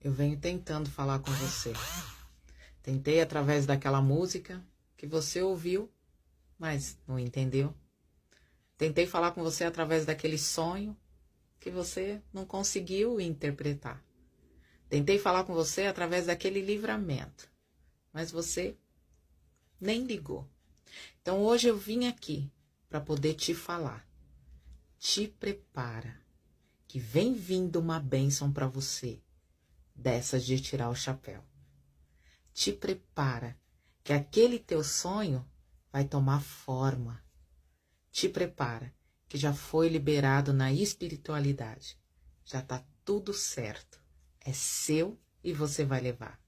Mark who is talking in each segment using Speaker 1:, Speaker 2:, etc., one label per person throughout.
Speaker 1: Eu venho tentando falar com você. Tentei através daquela música que você ouviu, mas não entendeu. Tentei falar com você através daquele sonho que você não conseguiu interpretar. Tentei falar com você através daquele livramento, mas você nem ligou. Então hoje eu vim aqui para poder te falar. Te prepara, que vem vindo uma bênção para você dessas de tirar o chapéu. Te prepara, que aquele teu sonho vai tomar forma. Te prepara, que já foi liberado na espiritualidade. Já tá tudo certo. É seu e você vai levar.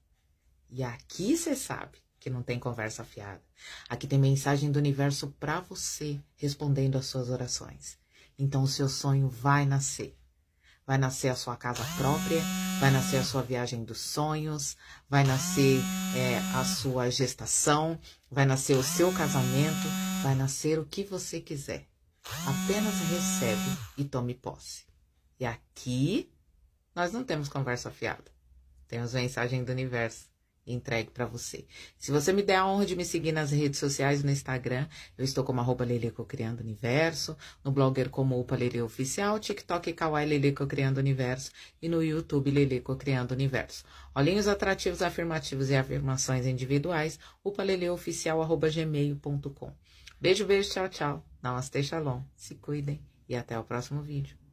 Speaker 1: E aqui você sabe que não tem conversa fiada. Aqui tem mensagem do universo para você respondendo às suas orações. Então o seu sonho vai nascer. Vai nascer a sua casa própria, vai nascer a sua viagem dos sonhos, vai nascer é, a sua gestação, vai nascer o seu casamento, vai nascer o que você quiser. Apenas recebe e tome posse. E aqui nós não temos conversa fiada, temos mensagem do universo entregue para você. Se você me der a honra de me seguir nas redes sociais, no Instagram, eu estou como arroba Leleco Criando Universo, no blogger como Upa Lele Oficial, TikTok Kawaii Leleco Criando Universo e no YouTube Leleco Criando Universo. Olhinhos atrativos, afirmativos e afirmações individuais, upaleleoficial arroba gmail.com. Beijo, beijo, tchau, tchau. Namastê, shalom. Se cuidem e até o próximo vídeo.